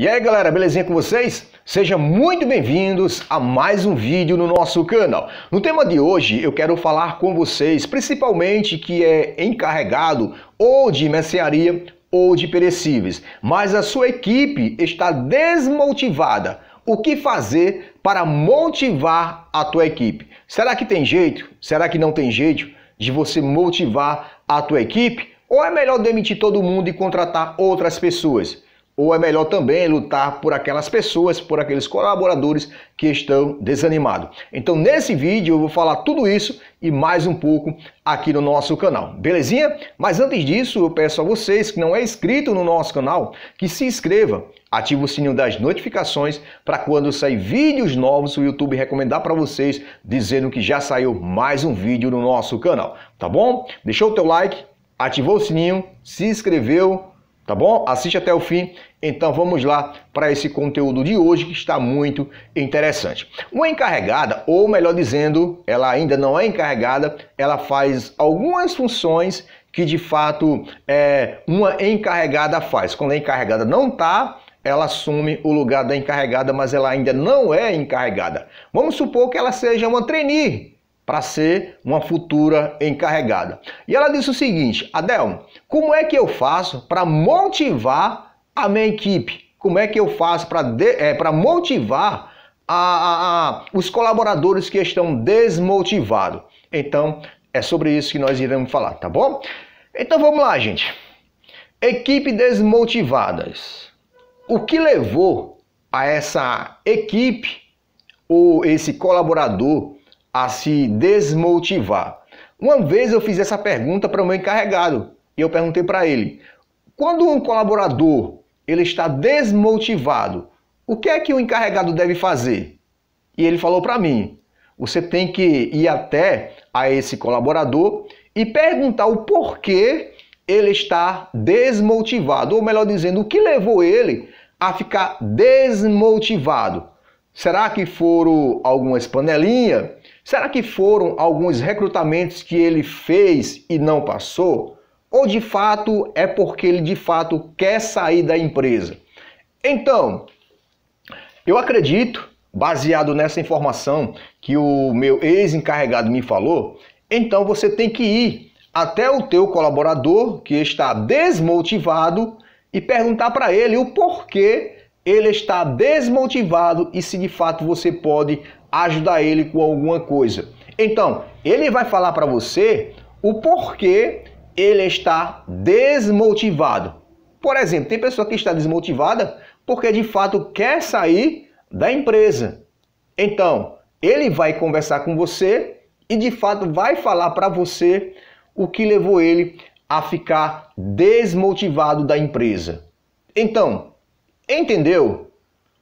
E aí galera, belezinha com vocês? Sejam muito bem-vindos a mais um vídeo no nosso canal. No tema de hoje eu quero falar com vocês, principalmente que é encarregado ou de mercearia ou de perecíveis, mas a sua equipe está desmotivada. O que fazer para motivar a tua equipe? Será que tem jeito? Será que não tem jeito de você motivar a tua equipe? Ou é melhor demitir todo mundo e contratar outras pessoas? Ou é melhor também lutar por aquelas pessoas, por aqueles colaboradores que estão desanimados? Então, nesse vídeo eu vou falar tudo isso e mais um pouco aqui no nosso canal, belezinha? Mas antes disso, eu peço a vocês que não é inscrito no nosso canal, que se inscreva, ative o sininho das notificações para quando sair vídeos novos, o YouTube recomendar para vocês dizendo que já saiu mais um vídeo no nosso canal, tá bom? Deixou o teu like, ativou o sininho, se inscreveu Tá bom? Assiste até o fim. Então vamos lá para esse conteúdo de hoje que está muito interessante. Uma encarregada, ou melhor dizendo, ela ainda não é encarregada, ela faz algumas funções que de fato é, uma encarregada faz. Quando a encarregada não está, ela assume o lugar da encarregada, mas ela ainda não é encarregada. Vamos supor que ela seja uma trainee para ser uma futura encarregada. E ela disse o seguinte: Adelmo, como é que eu faço para motivar a minha equipe? Como é que eu faço para é, eh, motivar a, a, a, os colaboradores que estão desmotivados? Então, é sobre isso que nós iremos falar, tá bom? Então vamos lá, gente. Equipe desmotivadas. O que levou a essa equipe ou esse colaborador a se desmotivar. Uma vez eu fiz essa pergunta para o meu encarregado e eu perguntei para ele: quando um colaborador ele está desmotivado, o que é que o encarregado deve fazer? E ele falou para mim: você tem que ir até a esse colaborador e perguntar o porquê ele está desmotivado, ou melhor dizendo, o que levou ele a ficar desmotivado. Será que foram algumas panelinhas? Será que foram alguns recrutamentos que ele fez e não passou? Ou de fato é porque ele de fato quer sair da empresa? Então, eu acredito, baseado nessa informação que o meu ex-encarregado me falou, então você tem que ir até o teu colaborador que está desmotivado e perguntar para ele o porquê ele está desmotivado e se de fato você pode ajudar ele com alguma coisa. Então, ele vai falar para você o porquê ele está desmotivado. Por exemplo, tem pessoa que está desmotivada porque de fato quer sair da empresa. Então, ele vai conversar com você e de fato vai falar para você o que levou ele a ficar desmotivado da empresa. Então, entendeu?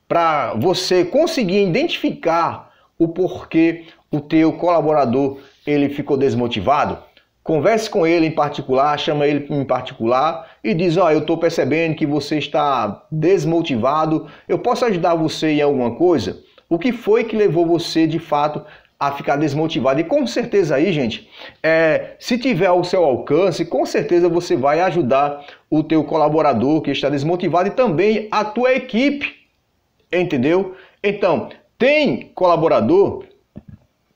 Para você conseguir identificar o porquê o teu colaborador ele ficou desmotivado. Converse com ele em particular, chama ele em particular e diz: "Ó, oh, eu estou percebendo que você está desmotivado. Eu posso ajudar você em alguma coisa? O que foi que levou você de fato a ficar desmotivado. E com certeza aí, gente, é, se tiver ao seu alcance, com certeza você vai ajudar o teu colaborador que está desmotivado e também a tua equipe, entendeu? Então, tem colaborador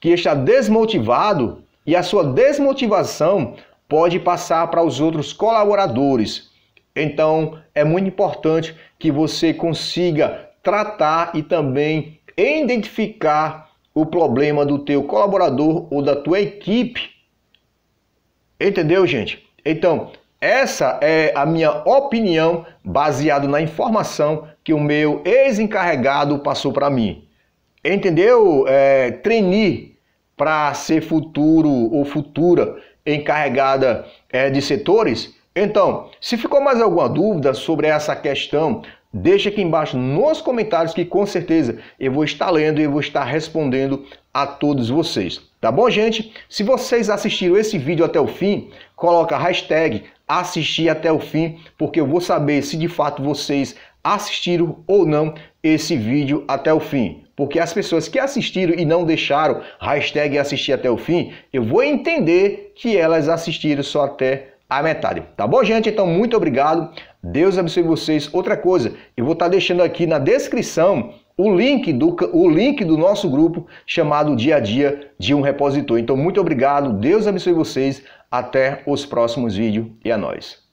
que está desmotivado e a sua desmotivação pode passar para os outros colaboradores. Então, é muito importante que você consiga tratar e também identificar o problema do teu colaborador ou da tua equipe. Entendeu, gente? Então, essa é a minha opinião baseado na informação que o meu ex-encarregado passou para mim entendeu? É, para ser futuro ou futura encarregada é, de setores. Então, se ficou mais alguma dúvida sobre essa questão, deixa aqui embaixo nos comentários que com certeza eu vou estar lendo e vou estar respondendo a todos vocês. Tá bom, gente? Se vocês assistiram esse vídeo até o fim, coloca a hashtag assistir até o fim, porque eu vou saber se de fato vocês assistiram ou não esse vídeo até o fim, porque as pessoas que assistiram e não deixaram hashtag assistir até o fim, eu vou entender que elas assistiram só até a metade. Tá bom, gente? Então, muito obrigado. Deus abençoe vocês. Outra coisa, eu vou estar tá deixando aqui na descrição o link do, o link do nosso grupo chamado Dia a Dia de um Repositor. Então, muito obrigado. Deus abençoe vocês. Até os próximos vídeos e a nós.